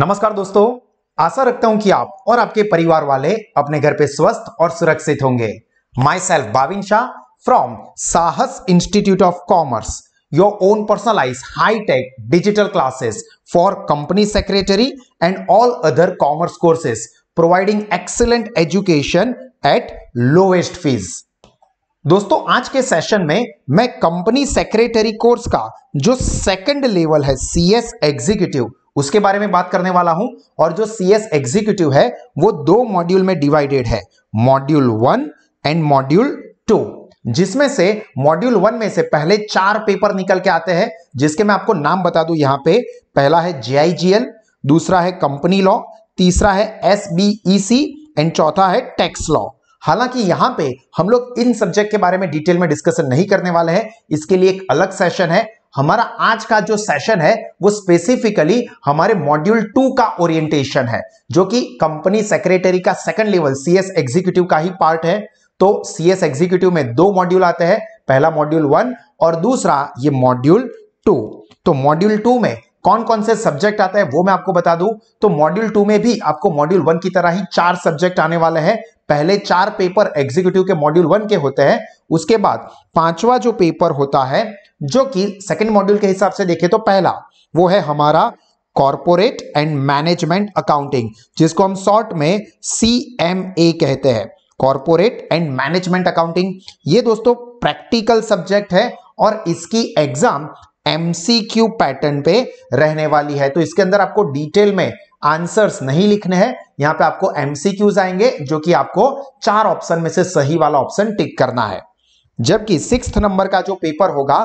नमस्कार दोस्तों आशा रखता हूं कि आप और आपके परिवार वाले अपने घर पे स्वस्थ और सुरक्षित होंगे myself Bavin Shah from Sahas institute of commerce your own personalize hi tech digital classes for company secretary and all other commerce courses providing excellent education at lowest fees दोस्तों आज के सेशन में मैं कंपनी सेक्रेटरी कोर्स का जो सेकंड लेवल है CS executive उसके बारे में बात करने वाला हूं और जो सी एस एग्जीक्यूटिव है वो दो मॉड्यूल में डिवाइडेड है module one and module two जिसमें से मॉड्यूल वन में से पहले चार पेपर निकल के आते हैं जिसके मैं आपको नाम बता दू यहां पे पहला है जेआईजीएल दूसरा है कंपनी लॉ तीसरा है एसबीईसी एंड e चौथा है टैक्स लॉ हालांकि यहां पे हम लोग इन सब्जेक्ट के बारे में डिटेल में डिस्कशन नहीं करने वाले हैं इसके लिए एक अलग सेशन है हमारा आज का जो सेशन है वो स्पेसिफिकली हमारे मॉड्यूल टू का ओरिएंटेशन है जो कि कंपनी सेक्रेटरी का सेकंड लेवल सीएस एग्जीक्यूटिव का ही पार्ट है तो सीएस एग्जीक्यूटिव में दो मॉड्यूल आते हैं पहला मॉड्यूल वन और दूसरा ये मॉड्यूल टू तो मॉड्यूल टू में कौन कौन से सब्जेक्ट आता है वो मैं आपको बता दूं तो मॉड्यूल टू में भी आपको मॉड्यूल वन की तरह ही चार सब्जेक्ट आने वाले हैं पहले चार पेपर एग्जीक्यूटिव के मॉड्यूल वन के होते हैं उसके बाद पांचवा जो पेपर होता है जो कि सेकंड मॉड्यूल के हिसाब से देखें तो पहला वो है हमारा कॉरपोरेट एंड मैनेजमेंट अकाउंटिंग जिसको हम शॉर्ट में सी कहते हैं कॉरपोरेट एंड मैनेजमेंट अकाउंटिंग ये दोस्तों प्रैक्टिकल सब्जेक्ट है और इसकी एग्जाम एमसीक्यू पैटर्न पे रहने वाली है तो इसके अंदर आपको डिटेल में आंसर्स नहीं लिखने हैं यहां पे आपको एमसीक्यूज आएंगे जो कि आपको चार ऑप्शन में से सही वाला ऑप्शन टिक करना है जबकि सिक्स नंबर का जो पेपर होगा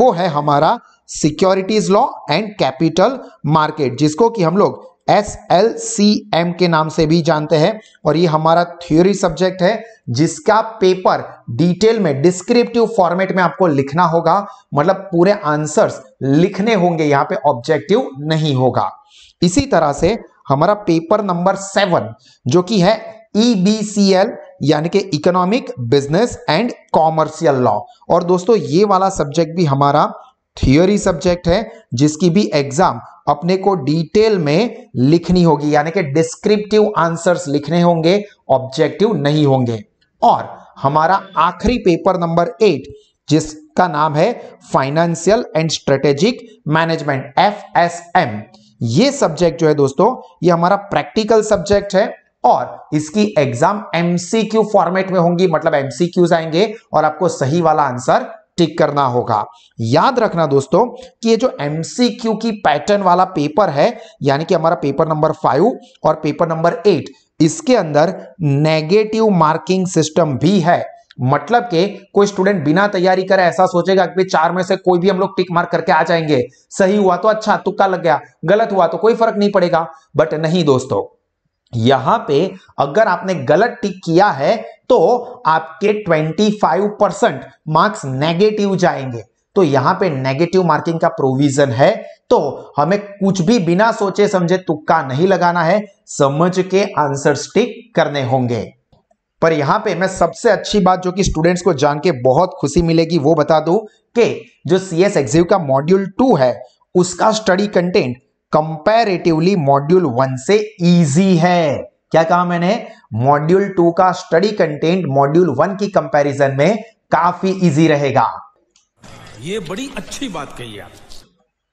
वो है हमारा securities law and capital market जिसको कि हम लोग एस एल सी एम के नाम से भी जानते हैं और ये हमारा थ्योरी सब्जेक्ट है जिसका पेपर डिटेल में डिस्क्रिप्टिव फॉर्मेट में आपको लिखना होगा मतलब पूरे आंसर्स लिखने होंगे यहाँ पे ऑब्जेक्टिव नहीं होगा इसी तरह से हमारा पेपर नंबर सेवन जो कि है एल e यानी कि economic business and commercial law और दोस्तों ये वाला सब्जेक्ट भी हमारा थियोरी सब्जेक्ट है जिसकी भी एग्जाम अपने को डिटेल में लिखनी होगी यानी कि डिस्क्रिप्टिव आंसर्स लिखने होंगे ऑब्जेक्टिव नहीं होंगे और हमारा आखिरी पेपर नंबर एट जिसका नाम है financial and strategic management F S M ये सब्जेक्ट जो है दोस्तों ये हमारा प्रैक्टिकल सब्जेक्ट है और इसकी एग्जाम एमसीक्यू फॉर्मेट में होंगी मतलब एमसीक्यूज आएंगे और आपको सही वाला आंसर टिक करना होगा याद रखना दोस्तों कि ये जो एमसीक्यू की पैटर्न वाला पेपर है यानी कि हमारा पेपर नंबर फाइव और पेपर नंबर एट इसके अंदर नेगेटिव मार्किंग सिस्टम भी है मतलब के कोई स्टूडेंट बिना तैयारी करे ऐसा सोचेगा कि चार में से कोई भी हम लोग टिक मार्क करके आ जाएंगे सही हुआ तो अच्छा तुक्का लग गया गलत हुआ तो कोई फर्क नहीं पड़ेगा बट नहीं दोस्तों यहां पे अगर आपने गलत टिक किया है तो आपके 25 परसेंट मार्क्स नेगेटिव जाएंगे तो यहां पे नेगेटिव मार्किंग का प्रोविजन है तो हमें कुछ भी बिना सोचे समझे तुक्का नहीं लगाना है समझ के आंसर स्टिक करने होंगे पर यहां पे मैं सबसे अच्छी बात जो कि स्टूडेंट्स को जान के बहुत खुशी मिलेगी वो बता दू कि जो सी एस का मॉड्यूल टू है उसका study content comparatively module one से इजी है क्या कहा मैंने मॉड्यूल टू का स्टडी कंटेंट मॉड्यूल वन की कंपैरिजन में काफी इजी रहेगा ये बड़ी अच्छी बात कही आप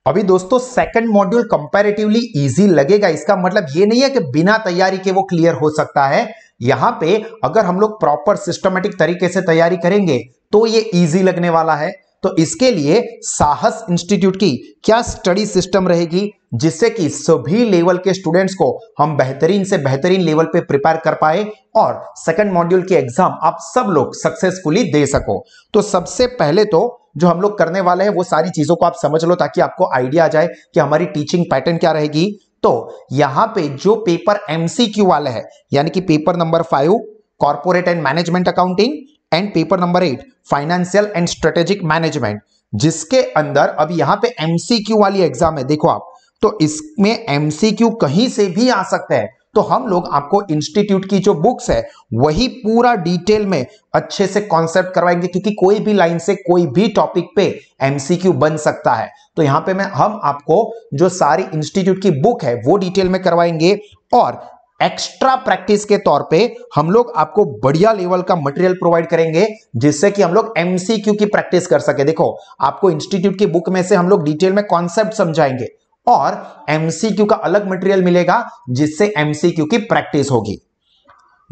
अभी दोस्तों सेकंड मॉड्यूल कंपैरेटिवली इजी लगेगा इसका मतलब ये नहीं है कि बिना तैयारी के वो क्लियर हो सकता है यहां पे अगर हम लोग प्रॉपर सिस्टमेटिक तरीके से तैयारी करेंगे तो ये इजी लगने वाला है तो इसके लिए साहस इंस्टीट्यूट की क्या स्टडी सिस्टम रहेगी जिससे कि सभी लेवल के स्टूडेंट्स को हम बेहतरीन से बेहतरीन लेवल पे प्रिपेयर कर पाए और सेकंड मॉड्यूल के एग्जाम आप सब लोग सक्सेसफुली दे सको तो सबसे पहले तो जो हम लोग करने वाले हैं वो सारी चीजों को आप समझ लो ताकि आपको आइडिया आ जाए कि हमारी टीचिंग पैटर्न क्या रहेगी तो यहां पे जो पेपर एमसीक्यू वाले है यानी कि paper number five corporate and management accounting and paper number eight financial and strategic management जिसके अंदर अब यहां पे एमसीक्यू वाली एग्जाम है देखो आप तो इसमें एमसीक्यू कहीं से भी आ सकता है तो हम लोग आपको इंस्टीट्यूट की जो बुक्स है वही पूरा डिटेल में अच्छे से कॉन्सेप्ट करवाएंगे क्योंकि कोई भी लाइन से कोई भी टॉपिक पे एमसीक्यू बन सकता है तो यहां पे मैं हम आपको जो सारी इंस्टीट्यूट की बुक है वो डिटेल में करवाएंगे और एक्स्ट्रा प्रैक्टिस के तौर पे हम लोग आपको बढ़िया लेवल का मटेरियल प्रोवाइड करेंगे जिससे कि हम लोग एमसीक्यू की प्रैक्टिस कर सके देखो आपको इंस्टीट्यूट की बुक में से हम लोग डिटेल में कॉन्सेप्ट समझाएंगे और एमसीक्यू का अलग मटेरियल मिलेगा जिससे एमसीक्यू की प्रैक्टिस होगी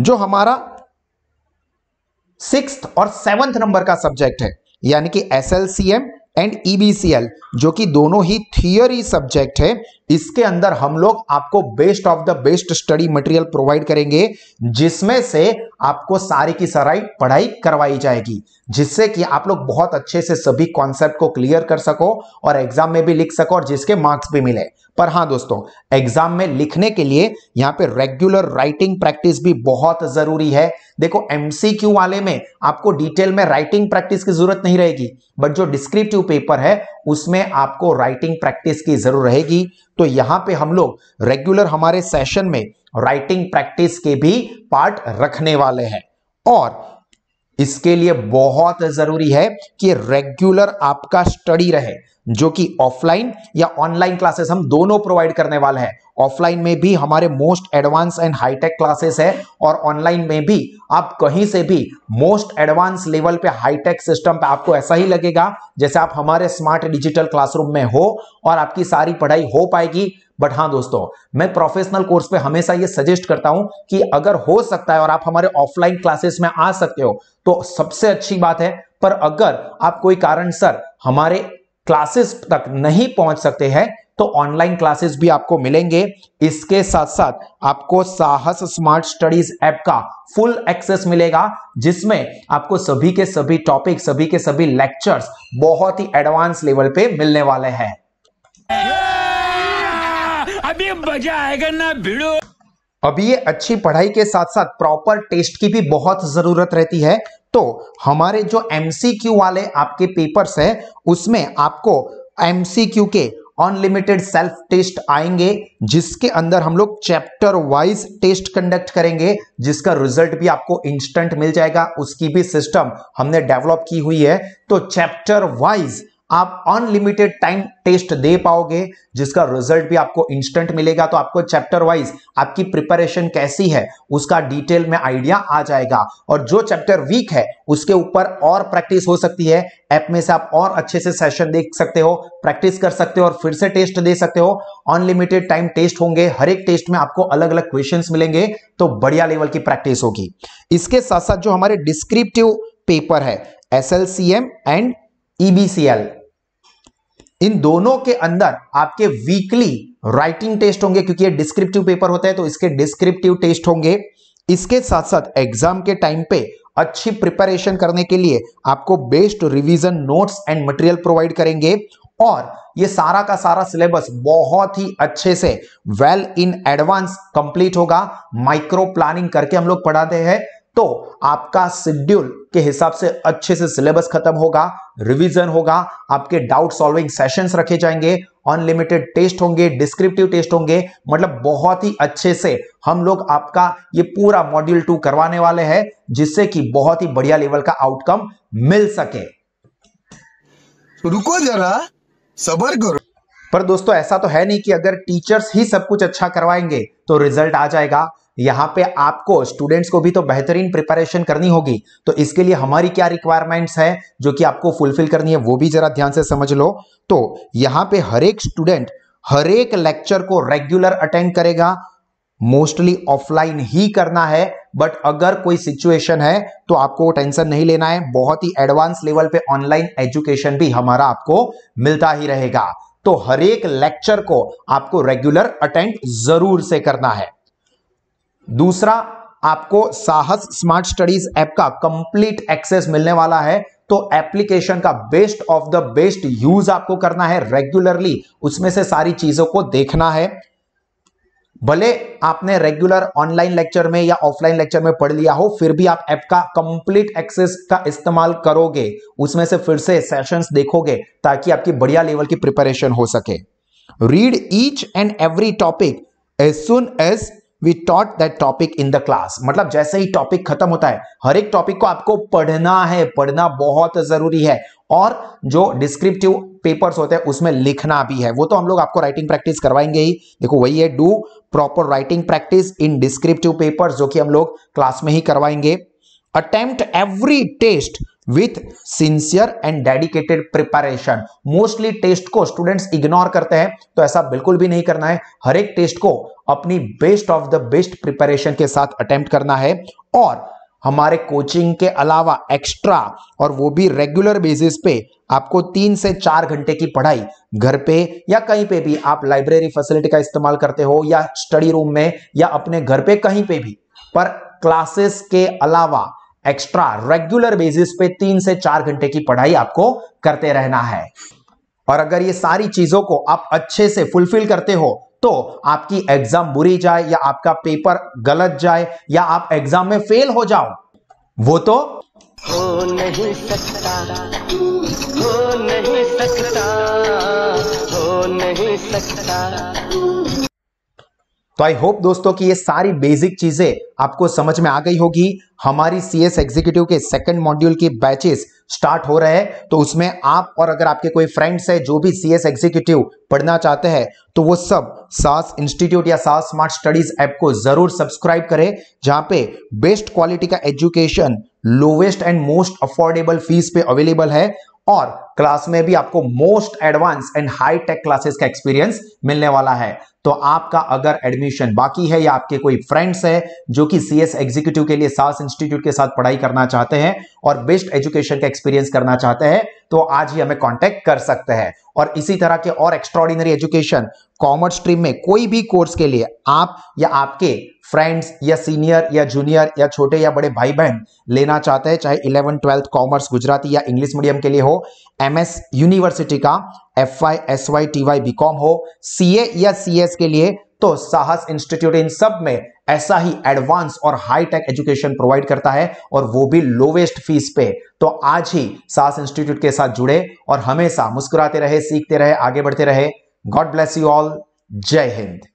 जो हमारा सिक्स और सेवंथ नंबर का सब्जेक्ट है यानी कि एस एंड ईबीसीएल जो कि दोनों ही थियोरी सब्जेक्ट है इसके अंदर हम लोग आपको best of the best study material provide करेंगे जिसमें से आपको सारी की सारी पढ़ाई करवाई जाएगी जिससे कि आप लोग बहुत अच्छे से सभी कॉन्सेप्ट को क्लियर कर सको और एग्जाम में भी लिख सको और जिसके मार्क्स भी मिले पर हाँ दोस्तों एग्जाम में लिखने के लिए यहाँ पे रेगुलर राइटिंग प्रैक्टिस भी बहुत जरूरी है देखो एमसीक्यू वाले में आपको डिटेल में राइटिंग प्रैक्टिस की जरूरत नहीं रहेगी बट जो डिस्क्रिप्टिव पेपर है उसमें आपको राइटिंग प्रैक्टिस की जरूरत रहेगी तो यहां पे हम लोग रेगुलर हमारे सेशन में राइटिंग प्रैक्टिस के भी पार्ट रखने वाले हैं और इसके लिए बहुत जरूरी है कि रेगुलर आपका स्टडी रहे जो कि ऑफलाइन या ऑनलाइन क्लासेस हम दोनों प्रोवाइड करने वाले हैं ऑफलाइन में भी हमारे most advance and hi tech classes है और ऑनलाइन में भी आप कहीं से भी मोस्ट एडवांस लेवल पे हाईटेक सिस्टम पे आपको ऐसा ही लगेगा जैसे आप हमारे स्मार्ट डिजिटल क्लासरूम में हो और आपकी सारी पढ़ाई हो पाएगी बट हाँ दोस्तों मैं प्रोफेशनल कोर्स पे हमेशा ये सजेस्ट करता हूं कि अगर हो सकता है और आप हमारे ऑफलाइन क्लासेस में आ सकते हो तो सबसे अच्छी बात है पर अगर आप कोई कारण सर हमारे क्लासेस तक नहीं पहुंच सकते हैं तो ऑनलाइन क्लासेस भी आपको मिलेंगे इसके साथ साथ आपको साहस स्मार्ट स्टडीज ऐप का फुल एक्सेस मिलेगा जिसमें आपको सभी के सभी टॉपिक सभी के सभी लेक्चर्स बहुत ही एडवांस लेवल पे मिलने वाले हैं अभी मजा आएगा ना भिड़ो अभी ये अच्छी पढ़ाई के साथ साथ प्रॉपर टेस्ट की भी बहुत जरूरत रहती है तो हमारे जो एमसीक्यू वाले आपके पेपर्स है उसमें आपको एमसीक्यू के अनलिमिटेड सेल्फ टेस्ट आएंगे जिसके अंदर हम लोग चैप्टर वाइज टेस्ट कंडक्ट करेंगे जिसका रिजल्ट भी आपको इंस्टेंट मिल जाएगा उसकी भी सिस्टम हमने डेवलप की हुई है तो चैप्टर वाइज आप अनलिमिटेड टाइम टेस्ट दे पाओगे जिसका रिजल्ट भी आपको इंस्टेंट मिलेगा तो आपको चैप्टर वाइज आपकी प्रिपरेशन कैसी है उसका डिटेल में आइडिया आ जाएगा और जो चैप्टर वीक है उसके ऊपर और प्रैक्टिस हो सकती है ऐप में से आप और अच्छे से सेशन देख सकते हो प्रैक्टिस कर सकते हो और फिर से टेस्ट दे सकते हो अनलिमिटेड टाइम टेस्ट होंगे हर एक टेस्ट में आपको अलग अलग क्वेश्चन मिलेंगे तो बढ़िया लेवल की प्रैक्टिस होगी इसके साथ साथ जो हमारे डिस्क्रिप्टिव पेपर है S L C M and EBCL इन दोनों के अंदर आपके वीकली राइटिंग टेस्ट होंगे क्योंकि ये डिस्क्रिप्टिव पेपर होता है तो इसके डिस्क्रिप्टिव टेस्ट होंगे इसके साथ साथ एग्जाम के टाइम पे अच्छी प्रिपरेशन करने के लिए आपको best revision notes and material provide करेंगे और ये सारा का सारा सिलेबस बहुत ही अच्छे से वेल इन एडवांस कंप्लीट होगा माइक्रो प्लानिंग करके हम लोग पढ़ाते हैं तो आपका शेड्यूल के हिसाब से अच्छे से सिलेबस खत्म होगा रिवीजन होगा आपके डाउट सॉल्विंग सेशंस रखे जाएंगे अनलिमिटेड टेस्ट होंगे डिस्क्रिप्टिव टेस्ट होंगे मतलब बहुत ही अच्छे से हम लोग आपका ये पूरा मॉड्यूल टू करवाने वाले हैं जिससे कि बहुत ही बढ़िया लेवल का आउटकम मिल सके तो रुको जरा सबर करो पर दोस्तों ऐसा तो है नहीं कि अगर टीचर्स ही सब कुछ अच्छा करवाएंगे तो रिजल्ट आ जाएगा यहाँ पे आपको स्टूडेंट्स को भी तो बेहतरीन प्रिपरेशन करनी होगी तो इसके लिए हमारी क्या रिक्वायरमेंट्स है जो कि आपको फुलफिल करनी है वो भी जरा ध्यान से समझ लो तो यहाँ पे हर एक स्टूडेंट हर एक लेक्चर को रेगुलर अटेंड करेगा मोस्टली ऑफलाइन ही करना है बट अगर कोई सिचुएशन है तो आपको टेंशन नहीं लेना है बहुत ही एडवांस लेवल पे ऑनलाइन एजुकेशन भी हमारा आपको मिलता ही रहेगा तो हर एक लेक्चर को आपको रेगुलर अटेंड जरूर से करना है दूसरा आपको साहस स्मार्ट स्टडीज ऐप का कंप्लीट एक्सेस मिलने वाला है तो एप्लीकेशन का best of the best use आपको करना है रेगुलरली उसमें से सारी चीजों को देखना है भले आपने रेगुलर ऑनलाइन लेक्चर में या ऑफलाइन लेक्चर में पढ़ लिया हो फिर भी आप ऐप का कंप्लीट एक्सेस का इस्तेमाल करोगे उसमें से फिर से सेशंस देखोगे ताकि आपकी बढ़िया लेवल की प्रिपरेशन हो सके read each and every topic as soon as we taught that topic in the class मतलब जैसे ही टॉपिक खत्म होता है हर एक टॉपिक को आपको पढ़ना है पढ़ना बहुत जरूरी है और जो डिस्क्रिप्टिव पेपर्स होते हैं उसमें लिखना भी है वो तो हम लोग आपको राइटिंग प्रैक्टिस करवाएंगे ही देखो वही है do proper writing practice in descriptive papers जो कि हम लोग क्लास में ही करवाएंगे attempt every test with sincere and dedicated preparation mostly test को स्टूडेंट्स इग्नोर करते हैं तो ऐसा बिल्कुल भी नहीं करना है हर एक टेस्ट को अपनी best of the best preparation के साथ अटेम्प्ट करना है और हमारे कोचिंग के अलावा एक्स्ट्रा और वो भी रेगुलर बेसिस पे आपको तीन से चार घंटे की पढ़ाई घर पे या कहीं पे भी आप लाइब्रेरी फैसिलिटी का इस्तेमाल करते हो या स्टडी रूम में या अपने घर पे कहीं पे भी पर क्लासेस के अलावा एक्स्ट्रा रेगुलर बेसिस पे तीन से चार घंटे की पढ़ाई आपको करते रहना है और अगर ये सारी चीजों को आप अच्छे से फुलफिल करते हो तो आपकी एग्जाम बुरी जाए या आपका पेपर गलत जाए या आप एग्जाम में फेल हो जाओ वो तो हो नहीं सकता हो नहीं सकता हो नहीं सकता तो आई होप दोस्तों कि ये सारी बेसिक चीजें आपको समझ में आ गई होगी हमारी सीएस एग्जीक्यूटिव के सेकंड मॉड्यूल की बैचेस स्टार्ट हो रहे हैं तो उसमें आप और अगर आपके कोई फ्रेंड्स है जो भी सीएस एग्जीक्यूटिव पढ़ना चाहते हैं तो वो सब सास इंस्टीट्यूट या सास स्मार्ट स्टडीज ऐप को जरूर सब्सक्राइब करें जहां पे बेस्ट क्वालिटी का education lowest and most affordable fees पे अवेलेबल है और क्लास में भी आपको most advance and hi tech classes का एक्सपीरियंस मिलने वाला है तो आपका अगर एडमिशन बाकी है या आपके कोई फ्रेंड्स है जो कि सीएस एग्जीक्यूटिव के लिए सास इंस्टीट्यूट के साथ पढ़ाई करना चाहते हैं और बेस्ट एजुकेशन का एक्सपीरियंस करना चाहते हैं तो आज ही हमें कांटेक्ट कर सकते हैं और इसी तरह के और एक्स्ट्रॉर्डिनरी एजुकेशन कॉमर्स स्ट्रीम में कोई भी कोर्स के लिए आप या आपके फ्रेंड्स या सीनियर या जूनियर या छोटे या बड़े भाई बहन लेना चाहते हैं चाहे इलेवन ट्वेल्थ कॉमर्स गुजराती या इंग्लिश मीडियम के लिए हो एमएस यूनिवर्सिटी का F Y S Y T Y BCom हो सी ए या सी एस के लिए तो साहस इंस्टीट्यूट इन सब में ऐसा ही एडवांस और हाईटेक एजुकेशन प्रोवाइड करता है और वो भी लोवेस्ट फीस पे तो आज ही साहस इंस्टीट्यूट के साथ जुड़े और हमेशा मुस्कुराते रहे सीखते रहे आगे बढ़ते रहे गॉड ब्लेस यू ऑल जय हिंद